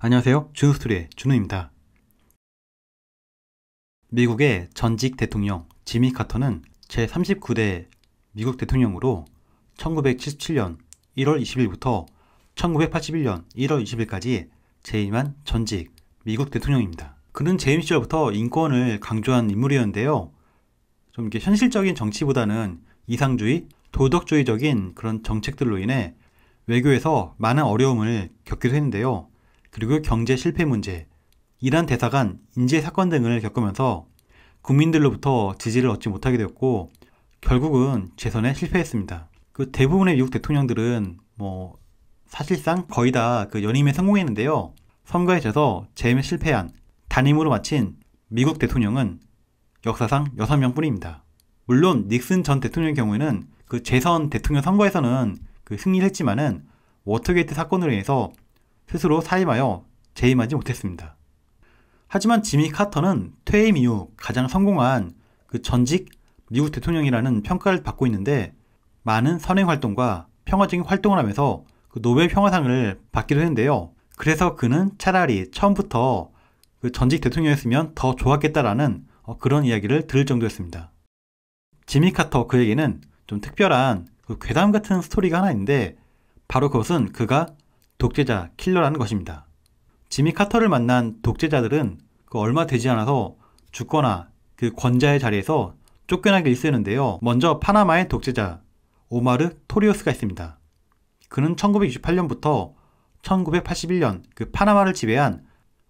안녕하세요. 준스토리의 준우입니다. 미국의 전직 대통령 지미 카터는 제39대 미국 대통령으로 1977년 1월 20일부터 1981년 1월 20일까지 재임한 전직 미국 대통령입니다. 그는 재임 시절부터 인권을 강조한 인물이었는데요. 좀 이렇게 현실적인 정치보다는 이상주의, 도덕주의적인 그런 정책들로 인해 외교에서 많은 어려움을 겪기도 했는데요. 그리고 경제 실패 문제, 이란 대사관 인재 사건 등을 겪으면서 국민들로부터 지지를 얻지 못하게 되었고 결국은 재선에 실패했습니다. 그 대부분의 미국 대통령들은 뭐 사실상 거의 다 그 연임에 성공했는데요. 선거에 져서 재임에 실패한 단임으로 마친 미국 대통령은 역사상 6명 뿐입니다. 물론 닉슨 전 대통령의 경우에는 그 재선 대통령 선거에서는 그 승리를 했지만은 워터게이트 사건으로 인해서 스스로 사임하여 재임하지 못했습니다. 하지만 지미 카터는 퇴임 이후 가장 성공한 그 전직 미국 대통령이라는 평가를 받고 있는데 많은 선행 활동과 평화적인 활동을 하면서 그 노벨 평화상을 받기도 했는데요. 그래서 그는 차라리 처음부터 그 전직 대통령이었으면 더 좋았겠다라는 어, 그런 이야기를 들을 정도였습니다. 지미 카터 그에게는 좀 특별한 그 괴담 같은 스토리가 하나 있는데 바로 그것은 그가 독재자, 킬러라는 것입니다. 지미 카터를 만난 독재자들은 그 얼마 되지 않아서 죽거나 그 권자의 자리에서 쫓겨나게 일쓰는데요. 먼저 파나마의 독재자 오마르 토리오스가 있습니다. 그는 1968년부터 1981년 그 파나마를 지배한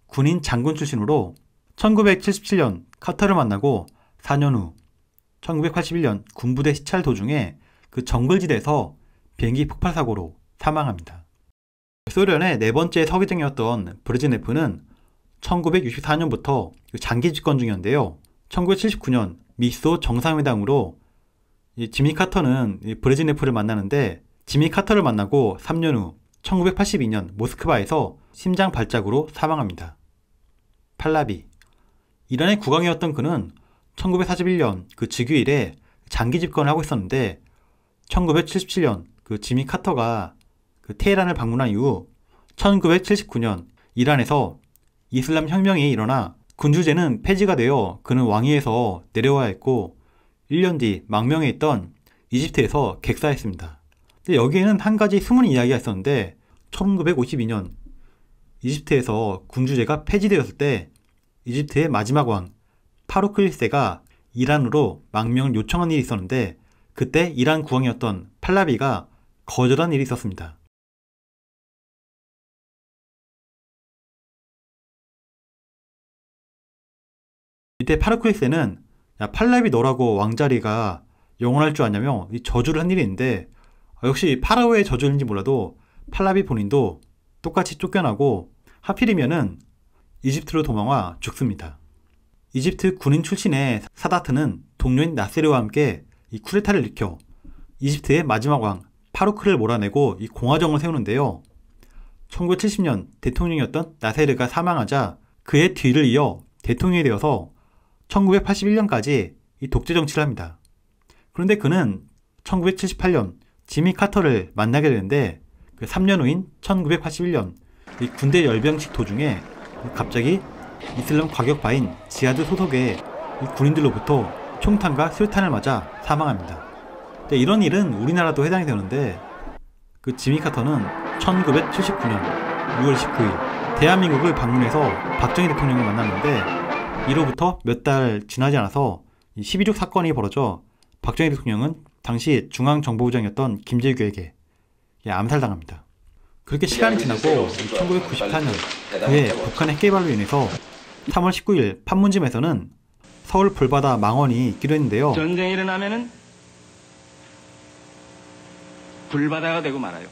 군인 장군 출신으로 1977년 카터를 만나고 4년 후 1981년 군부대 시찰 도중에 그 정글지대에서 비행기 폭발 사고로 사망합니다. 소련의 네 번째 서기쟁이였던 브르즈네프는 1964년부터 그 장기 집권 중이었는데요. 1979년 미소 정상회담으로 지미 카터는 브레즈네프를 만나는데 지미 카터를 만나고 3년 후 1982년 모스크바에서 심장 발작으로 사망합니다. 팔라비 이란의 국왕이었던 그는 1941년 그 즉위일에 장기 집권을 하고 있었는데 1977년 그 지미 카터가 그 테헤란을 방문한 이후 1979년 이란에서 이슬람 혁명이 일어나 군주제는 폐지가 되어 그는 왕위에서 내려와야 했고 1년 뒤 망명해 있던 이집트에서 객사했습니다. 근데 여기에는 한 가지 숨은 이야기가 있었는데 1952년 이집트에서 군주제가 폐지되었을 때 이집트의 마지막 왕 파루크 1세가 이란으로 망명을 요청한 일이 있었는데 그때 이란 국왕이었던 팔라비가 거절한 일이 있었습니다. 이때 파르쿠엑스는 야 팔라비 너라고 왕자리가 영원할 줄 아냐며 이 저주를 한일인데 아, 역시 파라오의 저주인지 몰라도 팔라비 본인도 똑같이 쫓겨나고 하필이면은 이집트로 도망와 죽습니다. 이집트 군인 출신의 사다트는 동료인 나세르와 함께 이 쿠데타를 일으켜 이집트의 마지막 왕 파루크를 몰아내고 이 공화정을 세우는데요. 1970년 대통령이었던 나세르가 사망하자 그의 뒤를 이어 대통령이 되어서 1981년까지 이 독재 정치를 합니다. 그런데 그는 1978년 지미 카터를 만나게 되는데 그 3년 후인 1981년 군대 열병식 도중에 갑자기 이슬람 과격파인 지하드 소속의 군인들로부터 총탄과 수탄을 맞아 사망합니다. 이런 일은 우리나라도 해당이 되는데 그 지미 카터는 1979년 6월 19일 대한민국을 방문해서 박정희 대통령을 만났는데 이로부터 몇 달 지나지 않아서 12.6 사건이 벌어져 박정희 대통령은 당시 중앙정보부장이었던 김재규에게 예, 암살당합니다. 그렇게 시간이 지나고 1994년 그해 북한의 핵개발로 인해서 3월 19일 판문점에서는 서울 불바다 망원이 있기로 했는데요. 전쟁이 일어나면 불바다가 되고 말아요.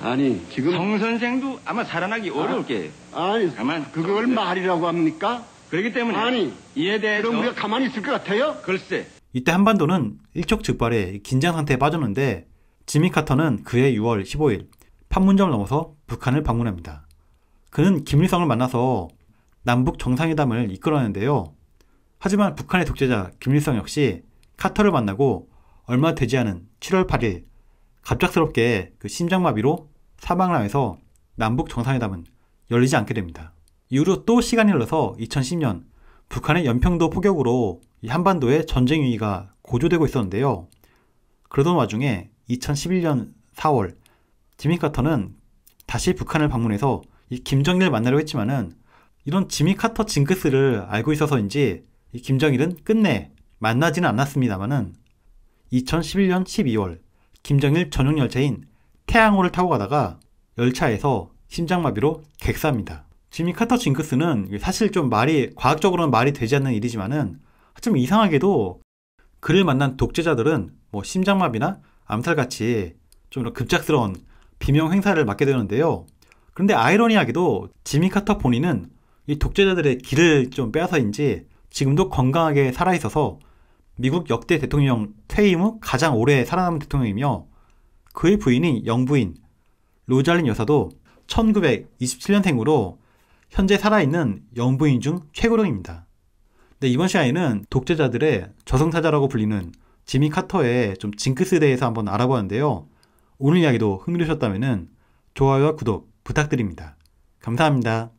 아니 지금 성 선생도 아마 살아나기 아, 어려울 게 아니 가만 그걸 말이라고 합니까? 그렇기 때문에 아니, 이에 대해 그럼 우리가 가만히 있을 것 같아요? 글쎄 이때 한반도는 일촉즉발의 긴장 상태에 빠졌는데 지미 카터는 그해 6월 15일 판문점을 넘어서 북한을 방문합니다. 그는 김일성을 만나서 남북 정상회담을 이끌어내는데요. 하지만 북한의 독재자 김일성 역시 카터를 만나고 얼마 되지 않은 7월 8일 갑작스럽게 그 심장마비로 사망을 하면서 남북 정상회담은 열리지 않게 됩니다. 이후로 또 시간이 흘러서 2010년 북한의 연평도 포격으로 한반도의 전쟁 위기가 고조되고 있었는데요. 그러던 와중에 2011년 4월 지미 카터는 다시 북한을 방문해서 이 김정일을 만나려 했지만은 이런 지미 카터 징크스를 알고 있어서인지 이 김정일은 끝내 만나지는 않았습니다만은 2011년 12월 김정일 전용 열차인 태양호를 타고 가다가 열차에서 심장마비로 객사합니다. 지미 카터 징크스는 사실 좀 말이 과학적으로는 말이 되지 않는 일이지만은 좀 이상하게도 그를 만난 독재자들은 뭐 심장마비나 암살같이 좀이 급작스러운 비명 행사를 맡게 되는데요. 그런데 아이러니하게도 지미 카터 본인은 이 독재자들의 길을 좀 빼앗아인지 지금도 건강하게 살아있어서 미국 역대 대통령 퇴임 후 가장 오래 살아남은 대통령이며 그의 부인인 영부인 로잘린 여사도 1927년생으로 현재 살아있는 영부인 중 최고령입니다. 근 이번 시간에는 독재자들의 저승사자라고 불리는 지미 카터의 좀 징크스에 대해서 한번 알아보았는데요. 오늘 이야기도 흥미로우셨다면 좋아요와 구독 부탁드립니다. 감사합니다.